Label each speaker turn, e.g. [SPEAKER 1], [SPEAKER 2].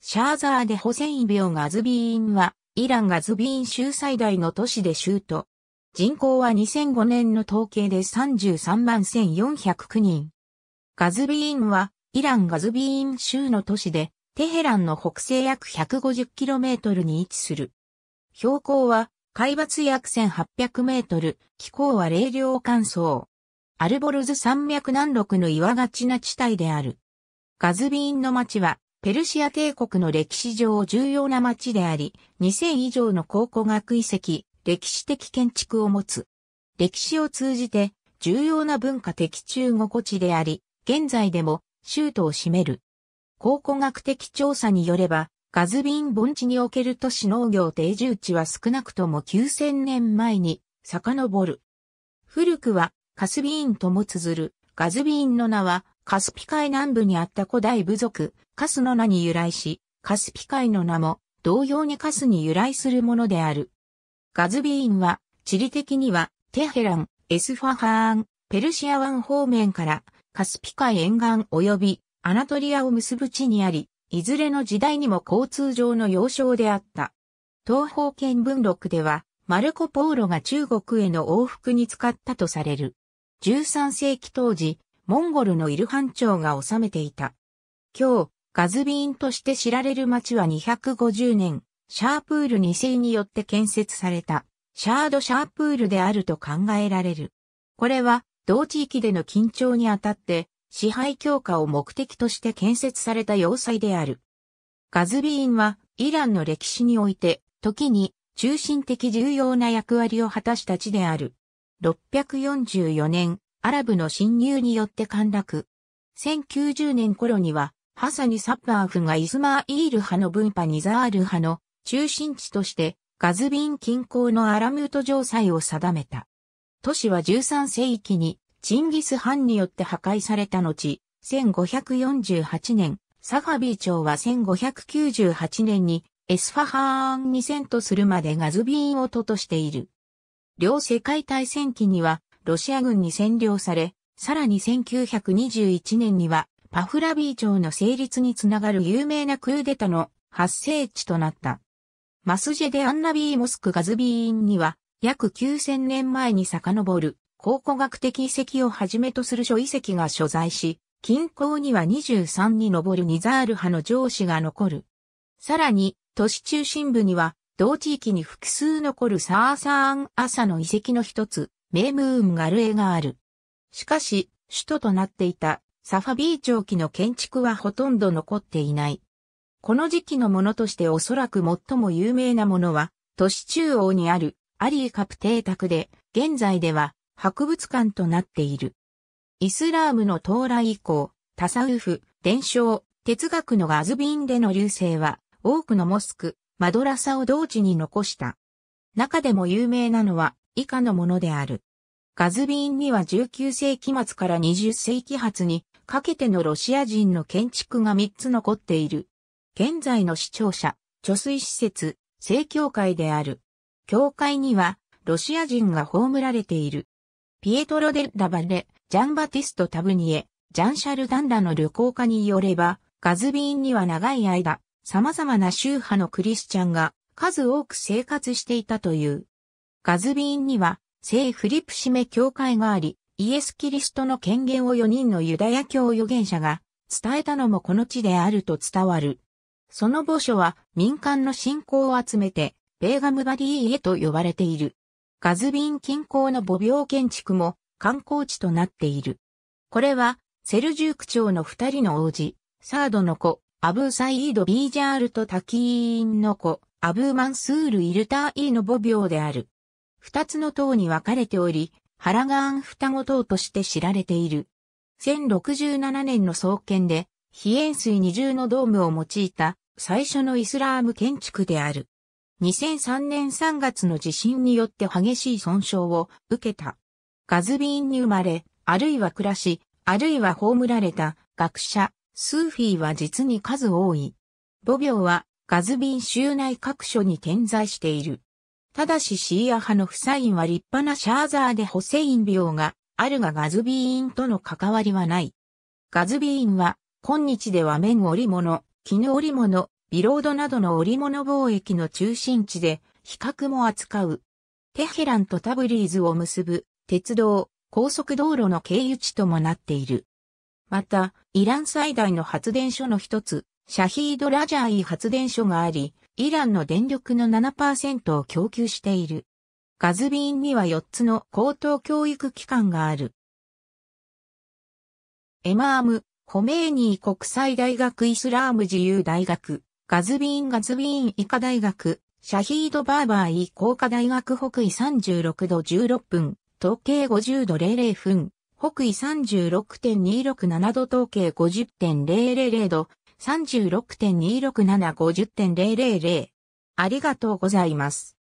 [SPEAKER 1] シャーザーでホセイン病ガズビーンは、イランガズビーン州最大の都市で州都。人口は2005年の統計で33万1409人。ガズビーンは、イランガズビーン州の都市で、テヘランの北西約 150km に位置する。標高は、海抜約 1800m、気候は冷涼乾燥。アルボルズ山脈南麓の岩がちな地帯である。ガズビーンの町は、ペルシア帝国の歴史上重要な町であり、2000以上の考古学遺跡、歴史的建築を持つ。歴史を通じて重要な文化的中国地であり、現在でも州都を占める。考古学的調査によれば、ガズビン盆地における都市農業定住地は少なくとも9000年前に遡る。古くはカスビーンとも綴るガズビーンの名はカスピ海南部にあった古代部族、カスの名に由来し、カスピ海の名も同様にカスに由来するものである。ガズビーンは、地理的には、テヘラン、エスファハーン、ペルシア湾方面から、カスピ海沿岸及び、アナトリアを結ぶ地にあり、いずれの時代にも交通上の要衝であった。東方見文録では、マルコ・ポーロが中国への往復に使ったとされる。13世紀当時、モンゴルのイルハン朝が治めていた。今日、ガズビーンとして知られる町は250年、シャープール2世によって建設された、シャード・シャープールであると考えられる。これは、同地域での緊張にあたって、支配強化を目的として建設された要塞である。ガズビーンは、イランの歴史において、時に、中心的重要な役割を果たした地である。644年、アラブの侵入によって陥落。1090年頃には、ハサニ・サッパーフがイスマーイール派の分派ニザール派の中心地として、ガズビン近郊のアラムート城塞を定めた。都市は13世紀にチンギス・ハンによって破壊された後、1548年、サファビー朝は1598年にエスファハーンに遷都するまでガズビーンを都としている。両世界大戦期にはロシア軍に占領され、さらに1921年にはパフラビー朝の成立につながる有名なクーデタの発生地となった。マスジェでアンナビーモスクガズビーンには約9000年前に遡る考古学的遺跡をはじめとする諸遺跡が所在し、近郊には23に上るニザール派の上司が残る。さらに、都市中心部には、同地域に複数残るサーサーン朝の遺跡の一つ、メームーンガルエがある。しかし、首都となっていたサファビー長期の建築はほとんど残っていない。この時期のものとしておそらく最も有名なものは、都市中央にあるアリーカプ邸宅で、現在では博物館となっている。イスラームの到来以降、タサウフ、伝承、哲学のガズビンでの流星は、多くのモスク、マドラサを同時に残した。中でも有名なのは、以下のものである。ガズビーンには19世紀末から20世紀初にかけてのロシア人の建築が3つ残っている。現在の市庁舎、貯水施設、正教会である。教会にはロシア人が葬られている。ピエトロ・デ・ラバレ、ジャンバティスト・タブニエ、ジャン・シャルダンらの旅行家によれば、ガズビーンには長い間、様々な宗派のクリスチャンが数多く生活していたという。ガズビーンには、聖フリップシメ教会があり、イエス・キリストの権限を4人のユダヤ教預言者が伝えたのもこの地であると伝わる。その墓所は民間の信仰を集めて、ベーガムバディーへと呼ばれている。ガズビーン近郊の墓廟建築も観光地となっている。これは、セルジューク町の二人の王子、サードの子、アブーサイード・ビージャールとタキーンの子、アブーマンスール・イルターイーの墓廟である。二つの塔に分かれており、原が安双子塔として知られている。1067年の創建で、非塩水二重のドームを用いた最初のイスラーム建築である。2003年3月の地震によって激しい損傷を受けた。ガズビーンに生まれ、あるいは暮らし、あるいは葬られた学者、スーフィーは実に数多い。母病はガズビーン州内各所に点在している。ただしシーア派のフサインは立派なシャーザーでホセイン病があるがガズビーンとの関わりはない。ガズビーンは、今日では綿織物、絹織物、ビロードなどの織物貿易の中心地で、比較も扱う。テヘランとタブリーズを結ぶ、鉄道、高速道路の経由地ともなっている。また、イラン最大の発電所の一つ、シャヒード・ラジャーイ発電所があり、イランの電力の7%を供給している。ガズビーンには4つの高等教育機関がある。エマーム、ホメーニー国際大学イスラーム自由大学、ガズビーンガズビーン医科大学、シャヒードバーバーイ工科大学北緯36度16分、統計50度00分、北緯36.267度統計50.000度、36.26750.000。ありがとうございます。